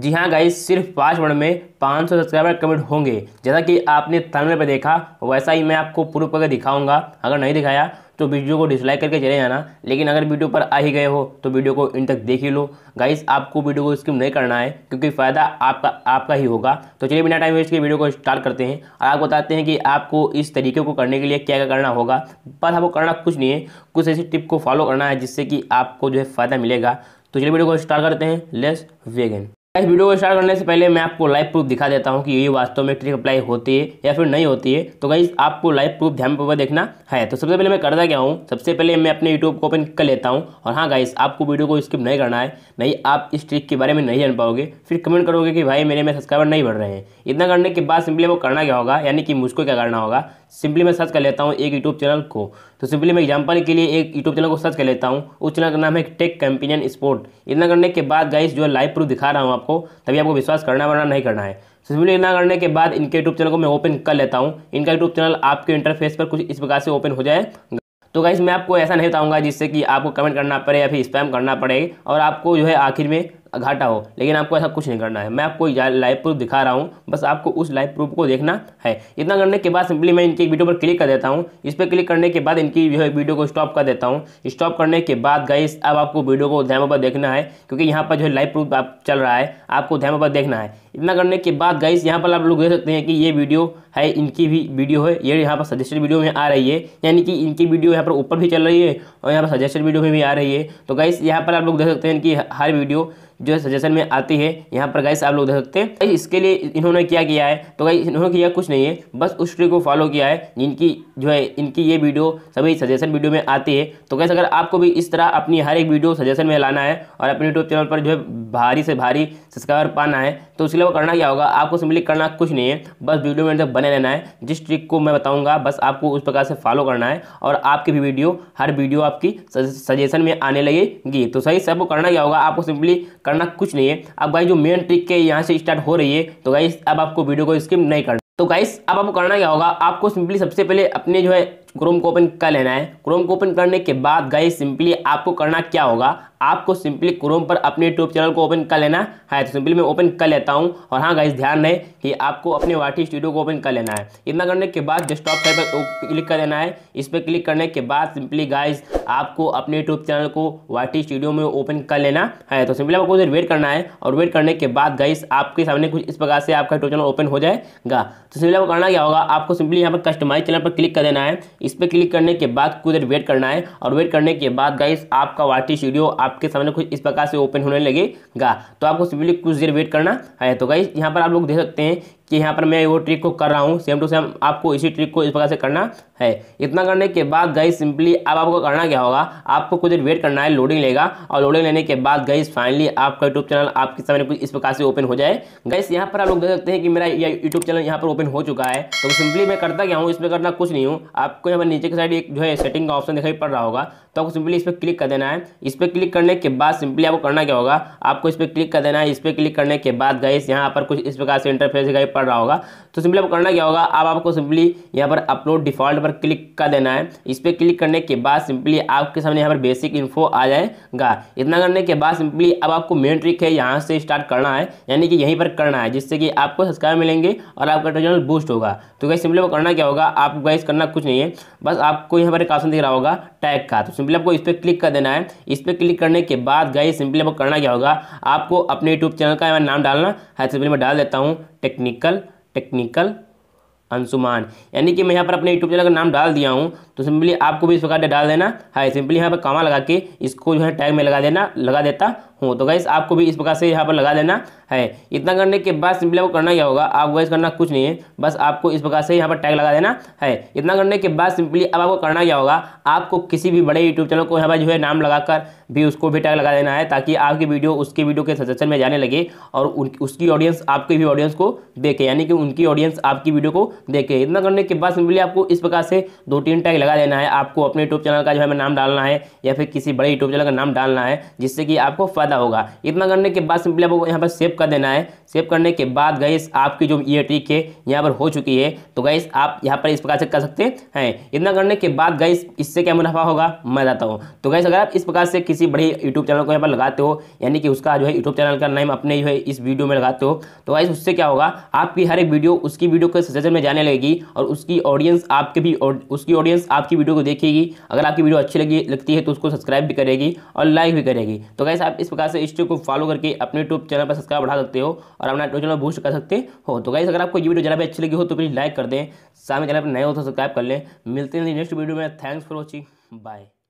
जी हाँ गाइस सिर्फ पाँच मिनट में 500 सब्सक्राइबर कमेंट होंगे जैसा कि आपने थर्मल पर देखा वैसा ही मैं आपको प्रूफ करके दिखाऊंगा अगर नहीं दिखाया तो वीडियो को डिसलाइक करके चले जाना लेकिन अगर वीडियो पर आ ही गए हो तो वीडियो को इन तक देख ही लो गाइस आपको वीडियो को स्किप नहीं करना है क्योंकि फ़ायदा आपका आपका ही होगा तो चलिए बिना टाइम वेस्ट के वीडियो को स्टार्ट करते हैं और आपको बताते हैं कि आपको इस तरीके को करने के लिए क्या क्या करना होगा बस आपको करना कुछ नहीं है कुछ ऐसी टिप को फॉलो करना है जिससे कि आपको जो है फ़ायदा मिलेगा तो चलिए वीडियो को स्टार्ट करते हैं लेस वेगन इस वीडियो को स्टार्ट करने से पहले मैं आपको लाइव प्रूफ दिखा देता हूँ कि ये वास्तव में ट्रिक अप्लाई होती है या फिर नहीं होती है तो गाइज आपको लाइव प्रूफ ध्यान पूर्वक देखना है तो सबसे पहले मैं करता क्या हूँ सबसे पहले मैं अपने यूट्यूब को ओपन कर लेता हूँ और हाँ गाइज आपको वीडियो को स्किप नहीं करना है नहीं आप इस ट्रिक के बारे में नहीं जान पाओगे फिर कमेंट करोगे कि भाई मेरे में सब्सक्राइबर नहीं बढ़ रहे हैं इतना करने के बाद सिंपली वो करना क्या होगा यानी कि मुझको क्या करना होगा सिंपली मैं सर्च कर लेता हूँ एक यूट्यूब चैनल को तो सिंपली मैं एग्जाम्पल के लिए एक यूट्यूब चैनल को सर्च कर लेता हूँ उस चैनल का नाम है टेक कैंपिनियन स्पोर्ट इतना करने के बाद गाइस जो लाइव प्रूफ दिखा रहा हूँ आपको तभी आपको विश्वास करना वरना नहीं करना है सिंपली ना करने के बाद इनके यूट्यूब चैनल को मैं ओपन कर लेता हूँ इनका यूट्यूब चैनल आपके इंटरफेस पर कुछ इस प्रकार से ओपन हो जाए तो गाइस मैं आपको ऐसा नहीं बताऊंगा जिससे कि आपको कमेंट करना पड़े या फिर स्पैम करना पड़े और आपको जो है आखिर में घाटा हो लेकिन आपको ऐसा कुछ नहीं करना है मैं आपको लाइव प्रूफ दिखा रहा हूँ बस आपको उस लाइव प्रूफ को देखना है इतना करने के बाद सिंपली मैं इनकी वीडियो पर क्लिक कर देता हूँ इस पर क्लिक करने के बाद इनकी जो है वीडियो को स्टॉप कर देता हूँ स्टॉप करने के बाद गाइस अब आपको वीडियो को ध्यान पर देखना है क्योंकि यहाँ पर जो है लाइव प्रूफ आप चल रहा है आपको ध्यान पर देखना है इतना करने के बाद गाइस यहाँ पर आप लोग देख सकते हैं कि ये वीडियो है इनकी भी वीडियो है ये यहाँ पर सजेस्टेड वीडियो में आ रही है यानी कि इनकी वीडियो यहाँ पर ऊपर भी चल रही है और यहाँ पर सजेस्टेड वीडियो में भी आ रही है तो गाइस यहाँ पर आप लोग देख सकते हैं कि हर वीडियो जो है सजेशन में आती है यहाँ पर गाइस आप लोग देख सकते हैं इसके लिए इन्होंने क्या किया है तो गाइस इन्होंने किया कुछ नहीं है बस उस ट्रिक को फॉलो किया है जिनकी जो है इनकी ये वीडियो सभी सजेशन वीडियो में आती है तो गाइस अगर आपको भी इस तरह अपनी हर एक वीडियो सजेशन में लाना है और अपने यूट्यूब चैनल पर जो है भारी से भारी सब्सक्राइबर पाना है तो उसके अलावा करना क्या होगा आपको सिंपली करना कुछ नहीं है बस वीडियो में बने रहना है जिस ट्रिक को मैं बताऊंगा बस आपको उस प्रकार से फॉलो करना है और आपकी भी वीडियो हर वीडियो आपकी सजेशन में आने लगेगी तो सही से करना क्या होगा आपको सिंपली करना कुछ नहीं है अब भाई जो मेन ट्रिक के यहाँ से स्टार्ट हो रही है तो भाई अब आपको वीडियो को स्किप नहीं करना तो गाइस अब आपको करना क्या होगा आपको सिंपली सबसे पहले अपने जो है क्रोम को ओपन कर लेना है क्रोम को ओपन करने के बाद गए सिंपली आपको करना क्या होगा आपको सिंपली क्रोम पर अपने यूट्यूब चैनल को ओपन कर लेना है तो सिंपली मैं ओपन कर लेता हूँ और हाँ गाइस ध्यान रहे कि आपको अपने वाटी स्टूडियो को ओपन कर लेना है इतना करने के बाद डेस्कटॉप साइड पर क्लिक कर लेना है इस पर क्लिक करने के बाद सिंपली गाइज आपको अपने यूट्यूब चैनल को वाटी स्टूडियो में ओपन कर लेना है तो सिंपली आपको वेट करना है और वेट करने के बाद गाइस आपके सामने कुछ इस प्रकार से आपका यूट्यूब चैनल ओपन हो जाएगा तो सिंपली आपको करना क्या होगा आपको सिंपली यहाँ पर कस्टमाइज चैनल पर क्लिक कर देना है इस पर क्लिक करने के बाद कुछ देर वेट करना है और वेट करने के बाद गाइस आपका वाटी स्टूडियो आपके सामने कुछ इस प्रकार से ओपन होने लगेगा तो आपको सिंपली कुछ देर वेट करना है तो गाइस यहाँ पर आप लोग देख सकते हैं कि यहाँ पर मैं वो ट्रिक को कर रहा हूँ सेम टू सेम आपको इसी ट्रिक को इस प्रकार से करना है इतना करने के बाद गई सिंपली अब आपको करना क्या होगा आपको कुछ देर वेट करना है लोडिंग लेगा और लोडिंग लेने के बाद गई फाइनली आपका यूट्यूब चैनल आपके सामने कुछ इस प्रकार से ओपन हो जाए गई यहाँ पर आप लोग देख सकते हैं कि मेरा यूट्यूब चैनल यहाँ पर ओपन हो चुका है तो सिंपली मैं करता क्या हूँ इसमें करना कुछ नहीं हूँ आपको यहाँ पर नीचे की साइड एक जो है सेटिंग का ऑप्शन दिखाई पड़ रहा होगा तो आपको सिंपली इस पर क्लिक कर देना है इस पर क्लिक करने के बाद सिंपली आपको करना क्या होगा आपको इस पर क्लिक कर देना है इस पर क्लिक करने के बाद गई यहाँ पर कुछ इस प्रकार से इंटरफेस दिखाई पड़ कर रहा होगा तो सिंपली आपको करना क्या होगा आप आपको सिंपली यहाँ पर अपलोड डिफॉल्ट पर क्लिक कर देना है इस पर क्लिक करने के बाद सिंपली आपके सामने यहाँ पर बेसिक इन्फो आ जाएगा इतना करने के बाद सिंपली अब आपको मेन ट्रिक है यहाँ से स्टार्ट करना है यानी कि यहीं पर करना है जिससे कि आपको सब्सक्राइब मिलेंगे और आपका चैनल बूस्ट होगा तो गाइस सिंपली आपको करना क्या होगा आप गाइस करना कुछ नहीं है बस आपको यहाँ पर एक ऑप्शन दिख रहा होगा टैग का तो सिंपली आपको इस पर क्लिक कर देना है इस पर क्लिक करने के बाद गाइस सिंपली आपको करना क्या होगा आपको अपने यूट्यूब चैनल का नाम डालना है तो सिंपली मैं डाल देता हूँ टेक्निकल टेक्निकल अंशुमान यानी कि मैं यहाँ पर अपने यूट्यूब चैनल का नाम डाल दिया हूँ तो सिंपली आपको भी इस प्रकार डाल देना है हाँ, सिंपली यहाँ पर कामा लगा के इसको जो है टैग में लगा देना लगा देता हूँ तो गैस आपको भी इस प्रकार से यहाँ पर लगा देना है इतना करने के बाद सिंपली आपको करना क्या होगा आप गैस करना कुछ नहीं है बस आपको इस प्रकार से यहाँ पर टैग लगा देना है इतना करने के बाद सिंपली अब आपको करना क्या होगा आपको किसी भी बड़े यूट्यूब चैनल को यहाँ पर जो है नाम लगाकर भी उसको भी टैग लगा देना है ताकि आपकी वीडियो उसके वीडियो के सजेशन में जाने लगे और उसकी ऑडियंस आपकी भी ऑडियंस को देखे यानी कि उनकी ऑडियंस आपकी वीडियो को देखे इतना करने के बाद सिंपली आपको इस प्रकार से दो तीन टैग लगा देना है आपको अपने यूट्यूब चैनल का जो है नाम डालना है या फिर किसी बड़े यूट्यूब चैनल का नाम डालना है जिससे कि आपको फायदा ज़्यादा होगा इतना करने के बाद सिंपली आपको यहाँ पर सेव कर देना है सेव करने के बाद गैस आपकी जो ये ट्रिक है यहाँ पर हो चुकी है तो गैस आप यहाँ पर इस प्रकार से कर सकते हैं इतना करने के बाद गैस इससे क्या मुनाफा होगा मैं जाता हूँ तो गैस अगर आप इस प्रकार से किसी बड़े यूट्यूब चैनल को यहाँ पर लगाते हो यानी कि उसका जो है यूट्यूब चैनल का नाम अपने जो है इस वीडियो में लगाते हो तो गैस उससे क्या होगा आपकी हर एक वीडियो उसकी वीडियो के सजेशन में जाने लगेगी और उसकी ऑडियंस आपके भी उसकी ऑडियंस आपकी वीडियो को देखेगी अगर आपकी वीडियो अच्छी लगी लगती है तो उसको सब्सक्राइब भी करेगी और लाइक भी करेगी तो गैस आप इस प्रकार प्रकार से इस को फॉलो करके अपने यूट्यूब चैनल पर सब्सक्राइब बढ़ा सकते हो और अपना यूट्यूब चैनल बूस्ट कर सकते हो तो गाइस अगर आपको ये वीडियो ज़रा भी अच्छी लगी हो तो प्लीज़ लाइक कर दें सामने चैनल पर नए हो तो सब्सक्राइब कर लें मिलते हैं नेक्स्ट वीडियो में थैंक्स फॉर वॉचिंग बाय